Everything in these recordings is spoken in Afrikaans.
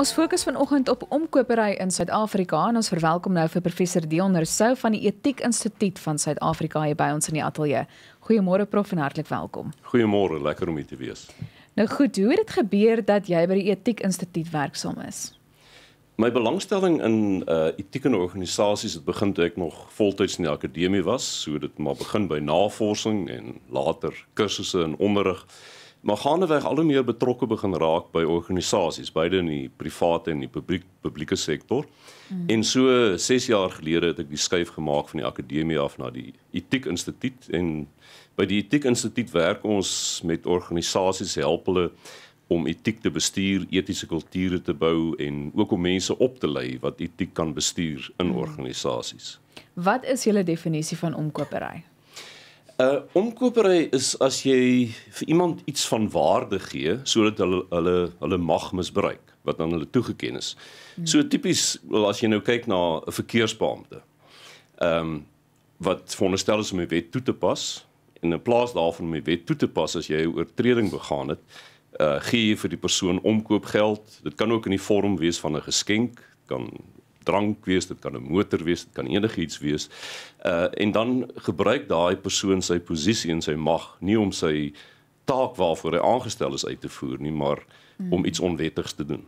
Ons fokus vanoggend op omkopery in Suid-Afrika en ons verwelkom nou vir professor Dion Rousseau van die Etiek Instituut van Suid-Afrika hier by ons in die ateljee. Goeiemôre prof en hartlik welkom. Goeiemôre, lekker om u te wees. Nou goed, hoe het dit gebeur dat jy by die Etiek Instituut werksaam is? My belangstelling in uh etiek en organisasies het begin toe ek nog voltyds in die akademie was, so dit maar begin by navorsing en later kursusse en onderrig maar gaan weg al hoe meer betrokke begin raak by organisasies, beide in die private en die publiek publieke sektor. Mm. En so 6 jaar gelede het ek die skuif gemaak van die akademie af na die Etiek Instituut en by die Etiek Instituut werk ons met organisasies help hulle om etiek te bestuur, etiese kulture te bou en ook om mense op te lei wat etiek kan bestuur in mhm. organisasies. Wat is julle definisie van omkopery? 'n uh, eh, Omkopery is as jy vir iemand iets van waarde gee sodat hulle hulle hulle mag misbruik wat aan hulle toegeken is. Hmm. So tipies as jy nou kyk na 'n verkeersbeampte. Ehm um, wat veronderstel is om die wet toe te pas en in plaas daarvan om die wet toe te pas as jy 'n oortreding begaan het, uh gee jy vir die persoon omkoopgeld. Dit kan ook in die vorm wees van 'n geskenk, kan drank wees, dit kan 'n motor wees, dit kan enigiets wees. Uh en dan gebruik daai persoon sy posisie en sy mag nie om sy taak waarvoor hy aangestel is uit te voer nie, maar mm. om iets onwettigs te doen.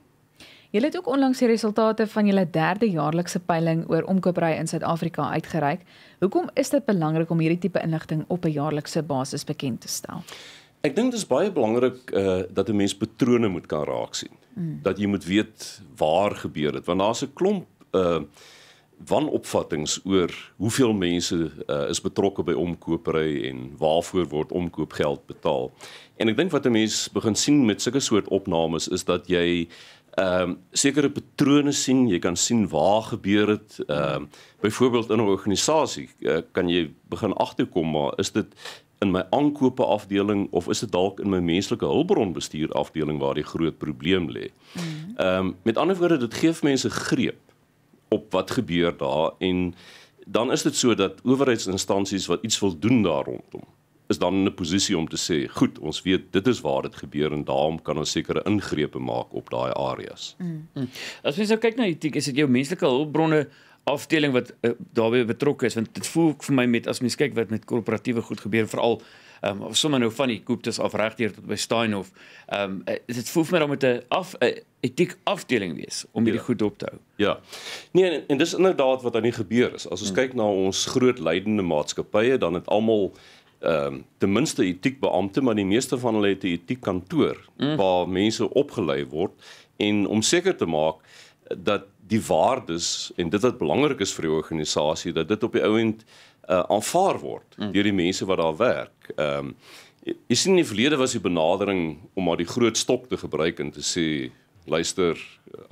Julle het ook onlangs die resultate van julle derde jaarlikse peiling oor omkopery in Suid-Afrika uitgereik. Hoekom is dit belangrik om hierdie tipe inligting op 'n jaarlikse basis bekend te stel? Ek dink dit is baie belangrik uh dat 'n mens patrone moet kan raak sien. Mm. Dat jy moet weet waar gebeur dit want daar's 'n klomp uh wanopvattinge oor hoeveel mense uh, is betrokke by omkopery en waarvoor word omkoopgeld betaal. En ek dink wat 'n mens begin sien met sulke soort opnames is dat jy ehm uh, sekere patrone sien, jy kan sien waar gebeur dit. Ehm uh, byvoorbeeld in 'n organisasie uh, kan jy begin agterkom maar is dit in my aankope afdeling of is dit dalk in my menslike hulpbronbestuur afdeling waar die groot probleem lê. Mm. Ehm mm. um, met ander woorde dit gee vir mense greep op wat gebeur daar en dan is dit so dat owerheidsinstansies wat iets wil doen daarrondom is dan in 'n posisie om te sê goed ons weet dit is waar dit gebeur en daarom kan ons sekere ingrepe maak op daai areas. Mm. mm. As mens nou kyk na etiek is dit jou menslike hulpbronne afdeling wat uh, daarbey betrokke is want dit voel vir my met as mens kyk wat met korporatiewe goed gebeur veral ehm um, of sommer nou van die Koopstas af regdeur tot by Steinhof. Ehm um, dit voel vir my dan met 'n af etiek afdeling wees om hierdie ja. goed op te hou. Ja. Nee en, en dis inderdaad wat aan die gebeur is. As ons hmm. kyk na ons groot leidende maatskappye dan het almal ehm um, ten minste etiek beampte maar die meeste van hulle het 'n etiek kantoor hmm. waar mense opgelei word en om seker te maak dat die waardes en dit wat belangrik is vir die organisasie dat dit op die ou end uh, aanvaar word mm. deur die mense wat daar werk. Ehm um, jy, jy sien in die verlede was die benadering om maar die groot stok te gebruik en te sê luister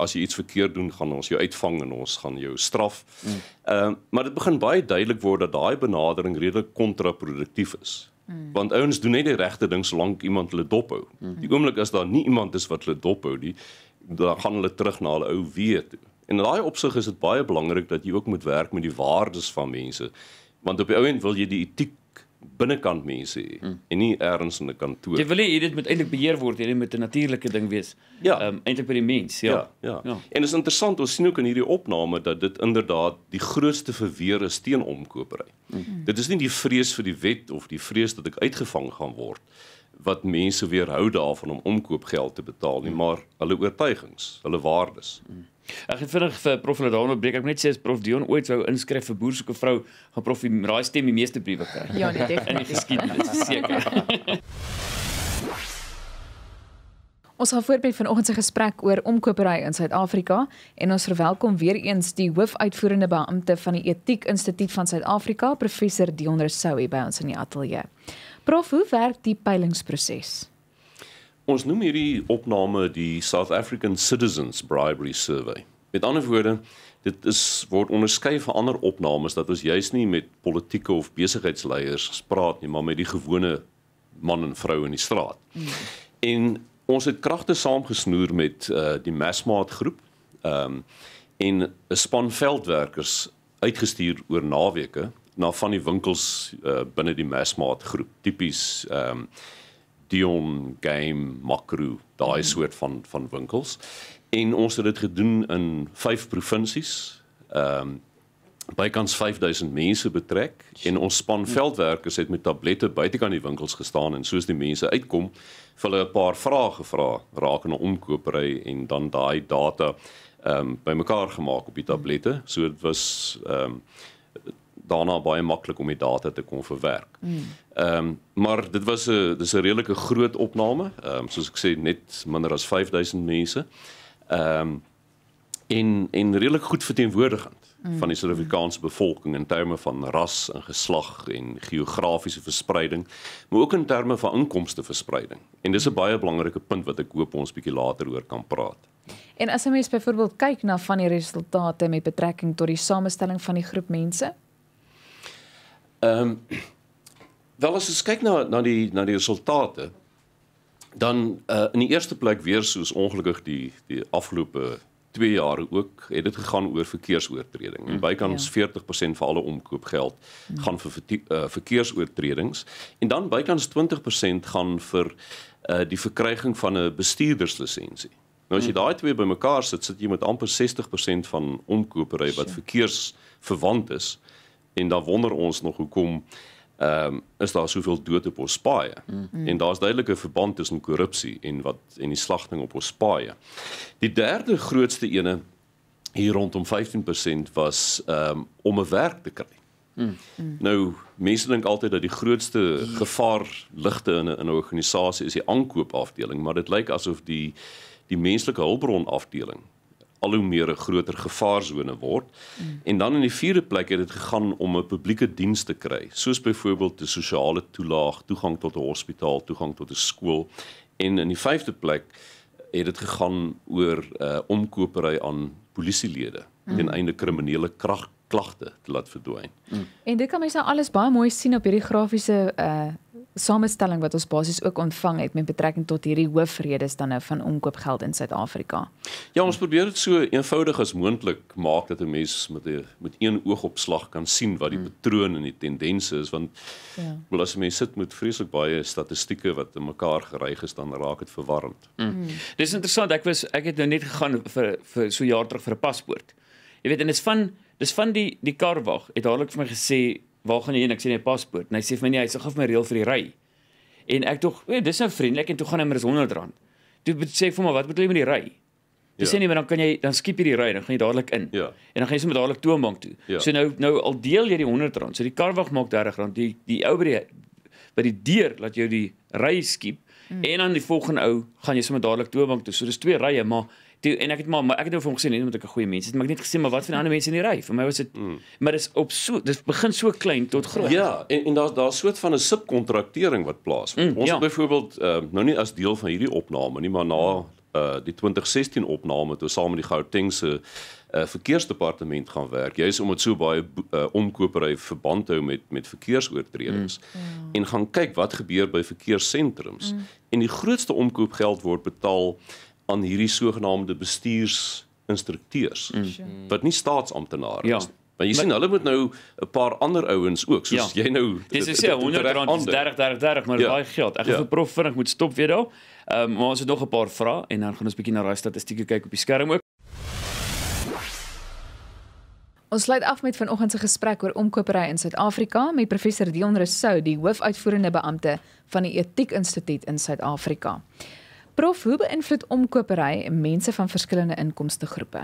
as jy iets verkeerd doen gaan ons jou uitvang en ons gaan jou straf. Hmm. Ehm mm. uh, maar dit begin baie duidelik word dat daai benadering redelik kontraproduktief is. Mm. Want ouens doen net die regte ding solank iemand hulle dop hou. Mm. Die oomblik as daar nie iemand is wat hulle dop hou nie, dan gaan hulle terug na hulle ou weer toe. En in daai opsig is dit baie belangrik dat jy ook moet werk met die waardes van mense want op die ou end wil jy die etiek binnekant mense hê hmm. en nie eers in 'n kantoor. Jy wil hê dit moet eintlik beheer word, hierdie moet 'n natuurlike ding wees. Ja. Ehm ja. um, eintlik by die mens, ja. Ja. ja. ja. En is interessant, ons sien ook in hierdie opname dat dit inderdaad die grootste verweer is teen omkopery. Hmm. Dit is nie die vrees vir die wet of die vrees dat ek uitgevang gaan word wat mense weerhou daarvan om omkoopgeld te betaal nie, hmm. maar hulle oortuigings, hulle waardes. Hmm. Ek het vinnig vir Prof Ladano breek. Ek net sê as Prof Dion ooit wou inskryf vir boerseker vrou, gaan Prof die raai stem die meeste briewe kry. Ja, nee, definitief. Dit skiet dit seker. Ons gaan voortbei vanoggend se gesprek oor omkopery in Suid-Afrika en ons verwelkom weer eens die hoofuitvoerende beampte van die Etiek Instituut van Suid-Afrika, professor Dion Resouy by ons in die ateljee. Prof, hoe werk die peilingproses? Ons noem hierdie opname die South African Citizens Bribery Survey. Met ander woorde, dit is word onderskei van ander opnames dat ons juis nie met politieke of besigheidsleiers gespreek nie, maar met die gewone man en vrou in die straat. Hmm. En ons het kragte saamgesnoer met uh, die Masmaat groep. Ehm um, en 'n span veldwerkers uitgestuur oor naweke na van die winkels uh, eh, binne die Masmaat groep. Tipies ehm um, Dion Game Makro, daai mhm. soort van van winkels. En ons het dit gedoen in vyf provinsies. Ehm um, bykans 5000 mense betrek en ons span mhm. veldwerkers het met tablette buitekant die winkels gestaan en soos die mense uitkom, vir hulle 'n paar vrae gevra rakende omkopery en dan daai data ehm um, bymekaar gemaak op die tablette. So dit was ehm um, daarna baie maklik om die data te kon verwerk. Hmm. Ehm mm. um, maar dit was 'n dis 'n redelike groot opname, ehm um, soos ek sê net minder as 5000 mense. Ehm um, en en redelik goed verteenwoordigend mm. van die Suid-Afrikaanse bevolking in terme van ras en geslag en geografiese verspreiding, maar ook in terme van inkomste verspreiding. En dis 'n baie belangrike punt wat ek hoop ons bietjie later oor kan praat. En as ons byvoorbeeld kyk na van die resultate met betrekking tot die samestelling van die groep mense, Ehm um, wel as ons kyk na na die na die resultate dan eh uh, in die eerste plek weer soos ongelukkig die die afgelope 2 jare ook het dit gegaan oor verkeersoortredings. En mm, bykans ja. 40% van alle omkoopgeld ja. gaan vir eh, verkeersoortredings en dan bykans 20% gaan vir eh uh, die verkryging van 'n bestuurderslisensie. Nou as jy mm. daai twee bymekaar sit, sit jy met amper 60% van omkoopery wat verkeersverwant is. Ja en dan wonder ons nog hoekom ehm um, is daar soveel dood op ons paaie mm. en daar's duidelike verband tussen korrupsie en wat en die slagting op ons paaie. Die derde grootste ene hier rondom 15% was ehm um, om 'n werk te kry. Mm. mm. Nou mense dink altyd dat die grootste gevaar ligte in 'n in 'n organisasie is die aankoopafdeling, maar dit lyk asof die die menslike hulpbron afdeling al hoe meer 'n groter gevaarsone word. Mm. En dan in die vierde plek het dit gegaan om 'n publieke diens te kry, soos byvoorbeeld die sosiale toelaag, toegang tot 'n hospitaal, toegang tot 'n skool. En in die vyfde plek het dit gegaan oor uh omkopery aan polisielede mm. ten einde kriminele krag klagte te laat verdwyn. Mm. En dit kan mens nou alles baie mooi sien op hierdie grafiese uh samestelling wat ons basies ook ontvang het met betrekking tot hierdie hoofredes dan nou van omkoopgeld in Suid-Afrika. Ja, ons probeer dit so eenvoudig as moontlik maak dat 'n mens met die, met een oogopslag kan sien wat die hmm. patroon en die tendense is want ja. Wel as mense sit met vreeslik baie statistieke wat in mekaar gereig is dan raak dit verwarrend. Mm. Dis interessant, ek was ek het nou net gegaan vir vir so jaar terug vir 'n paspoort. Jy weet en dit is van dis van die die karwag het dadelik vir my gesê waar gaan jy heen? Ek sê net paspoort. En hy sê vir my nie, hy sê gou vir my reël vir die ry. En ek tog, ja, dis nou vriendelik en toe gaan hy maar is R100. Toe sê ek vir my, wat moet jy met die ry? Dis ja. sê ja. nie, maar dan kan jy dan skiep jy die ry, dan gaan jy dadelik in. Ja. En dan gaan jy sommer dadelik toonbank toe. Ja. So nou nou al deel jy die R100. So die karwag maak R30. Die die ou by die by die deur laat jou die ry skiep. Hmm. En dan die volgende ou gaan jy sommer dadelik toonbank toe. So dis twee rye, maar Toe en ek het maar ek het nou vir hom gesê nee, want nee, ek 'n goeie mens. Het maar ek net gesê maar wat van ander mense in die ry? Vir my was dit mm. maar dis op so dis begin so klein tot groot. Ja, en en daar's daar's soort van 'n subkontraktering wat plaasvind. Mm, ons ja. byvoorbeeld uh, nou nie as deel van hierdie opname nie, maar na uh die 2016 opname toe saam met die Gautengse uh verkeersdepartement gaan werk. Jy is om dit so baie uh, omkopery verband hou met met verkeersoortredings mm. mm. en gaan kyk wat gebeur by verkeerssentrums. Mm. En die grootste omkoopgeld word betaal uh aan hierdie sogenaamde bestuursinstrukteurs mm. mm. wat nie staatsamptenare ja. is Maar jy sien hulle moet nou 'n paar ander ouens ook soos ja. jy nou Dis is ja 130 30 30 maar baie ja. geld. Ek gaan ja. vir prof vinnig moet stop weer daar. Ehm um, maar ons het nog 'n paar vrae en dan gaan ons bietjie na daai statistieke kyk op die skerm ook. Ons sluit af met vanoggend se gesprek oor omkopery in Suid-Afrika met professor Dion Rousseau, die hoofuitvoerende beampte van die Etiek Instituut in Suid-Afrika. Prof, hoe beïnvloed omkopery mense van verskillende inkomste groepe?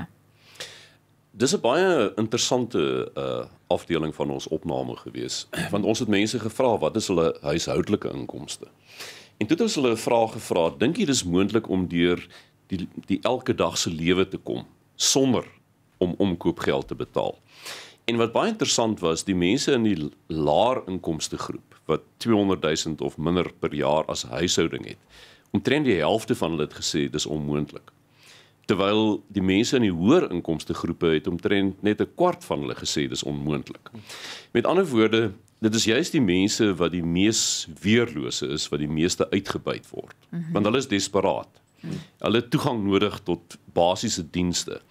Dis 'n baie interessante uh afdeling van ons opname gewees, want ons het mense gevra wat is hulle huishoudelike inkomste. En toe het ons hulle 'n vraag gevra, dink jy dis moontlik om deur die die elke dag se lewe te kom sonder om omkoopgeld te betaal? En wat baie interessant was, die mense in die laer inkomste groep wat 200 000 of minder per jaar as huishouding het, omtrent die helfte van hulle het gesê dis onmoontlik. Terwyl die mense in die hoër inkomste groepe het omtrent net 'n kwart van hulle gesê dis onmoontlik. Met ander woorde, dit is juist die mense wat die mees weerlose is wat die meeste uitgebuit word, mm -hmm. want hulle is desperaat. Mm -hmm. Hulle het toegang nodig tot basiese dienste.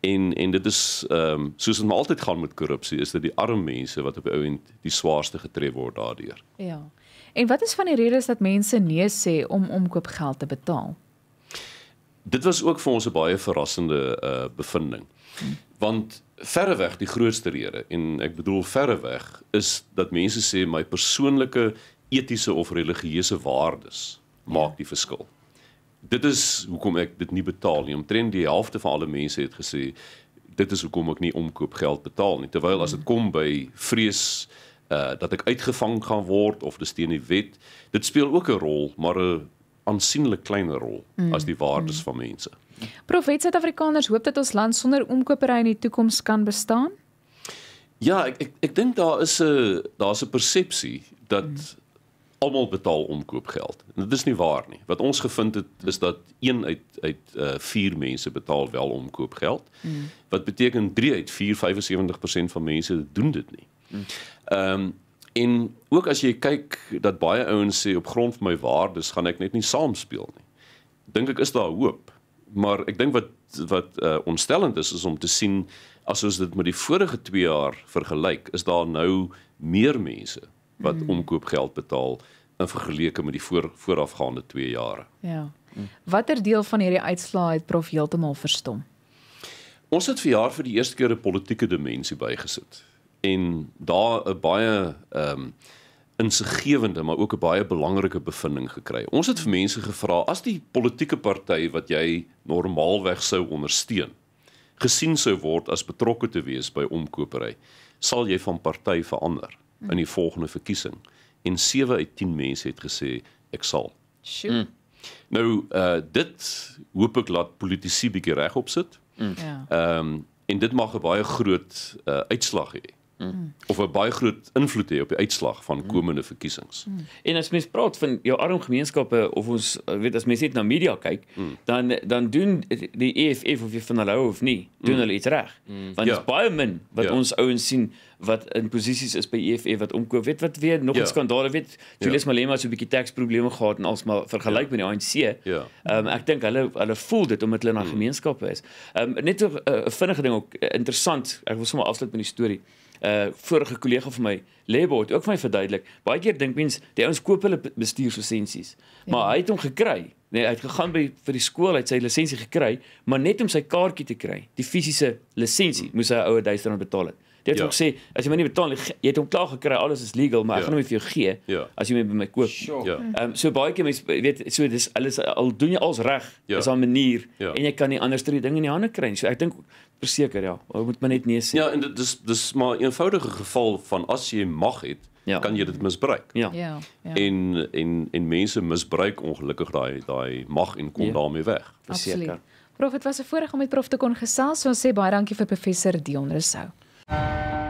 En en dit is ehm um, soos dit maar altyd gaan met korrupsie, is dit die arm mense wat op die ou end die swaarste getref word daardeur. Ja. En wat is van die redes dat mense nee sê om omkoopgeld te betaal? Dit was ook vir ons 'n baie verrassende uh, bevinding. Hmm. Want verreweg die grootste rede en ek bedoel verreweg is dat mense sê my persoonlike etiese of religieuse waardes maak die verskil. Dit is hoekom ek dit nie betaal nie. Omtrent die helfte van alle mense het gesê dit is hoekom ek nie omkoopgeld betaal nie. Terwyl as dit kom by vrees uh uh dat ek uitgevang gaan word of dis teen die wet. Dit speel ook 'n rol, maar 'n aansienlik kleiner rol mm. as die waardes mm. van mense. Profet Suid-Afrikaners hoop dat ons land sonder omkopery in die toekoms kan bestaan. Ja, ek ek, ek dink daar is 'n daar's 'n persepsie dat mm. almal betaal omkoopgeld. Dit is nie waar nie. Wat ons gevind het is dat 1 uit uit 4 uh, eh, mense betaal wel omkoopgeld. Mm. Wat beteken 3 uit 4 75% van mense doen dit nie. Ehm mm. um, en ook as jy kyk dat baie ouens sê op grond van my waardes gaan ek net nie saamspeel nie. Dink ek is daar hoop. Maar ek dink wat wat uh, ontstellend is is om te sien as ons dit met die vorige 2 jaar vergelyk, is daar nou meer mense wat mm. omkoopgeld betaal in vergelyking met die voor, voorafgaande 2 jare. Ja. Mm. Watter deel van hierdie uitslaa het prof heeltemal verstom? Ons het vir jaar vir die eerste keer 'n politieke dimensie bygesit en daar 'n baie ehm um, insiggewende maar ook 'n baie belangrike bevinding gekry. Ons het vir mense gevra as die politieke party wat jy normaalweg sou ondersteun gesien sou word as betrokke te wees by omkopery, sal jy van party verander in die volgende verkiesing? En 7 uit 10 mense het gesê ek sal. Sure. Mm. Nou uh dit hoop ek laat politici bietjie reg opsit. Ja. Mm. Ehm um, en dit mag 'n baie groot uh uitslag hê. Mm. Of 'n baie groot invloed hê op die uitslag van mm. komende verkiesings. Mm. En as mens praat van jou arm gemeenskappe of ons eh, weet as mens net na media kyk, mm. dan dan doen die EFF of jy van hulle hou of nie, doen mm. hulle iets reg. Mm. Want dit ja. is baie min wat ja. ons ouens sien wat in posisies is by EFF wat omkoop. Weet wat weer nog ja. 'n skandaal weet. Julius ja. Malema het so 'n bietjie taxprobleme gehad en alsmaar vergelyk ja. met die ANC. Ja. Ehm ja. um, ek dink hulle hulle voel dit omdat hulle na hmm. gemeenskappe is. Ehm um, net eh, 'n uh, vinnige ding ook uh, interessant. Ek wil sommer afsluit met die storie. 'n uh, eh, vorige kollega van my, Lebot, ook vir my verduidelik. Baie keer dink mense die ouens koop hulle bestuurslisensies. Ja. Maar hy het hom gekry. Nee, hy het gegaan by vir die skool, hy het sy lisensie gekry, maar net om sy kaartjie te kry, die fisiese lisensie, hmm. moes hy ouer R1000 betaal het. Ja. Dit ja. ook sê as jy my nie betaal jy het hom klaar gekry alles is legal maar ja. ek gaan hom nie vir jou gee ja. as jy my by my koop. Ja. Ehm sure. ja. um, so baie keer mense weet so dis alles al doen jy als reg ja. is 'n manier ja. en jy kan nie ander stry ding in die hande kry nie. So ek dink verseker ja, ou moet my net nee sê. Ja en dit dis dis maar 'n eenvoudige geval van as jy mag het ja. kan jy dit misbruik. Ja. Ja. ja. En en en mense misbruik ongelukkig daai daai mag en kom ja. daarmee weg. Verseker. Absoluut. Prof, dit was 'n voorreg om met prof te kon gesels. So ons sê baie dankie vir professor Dion Rousseau. you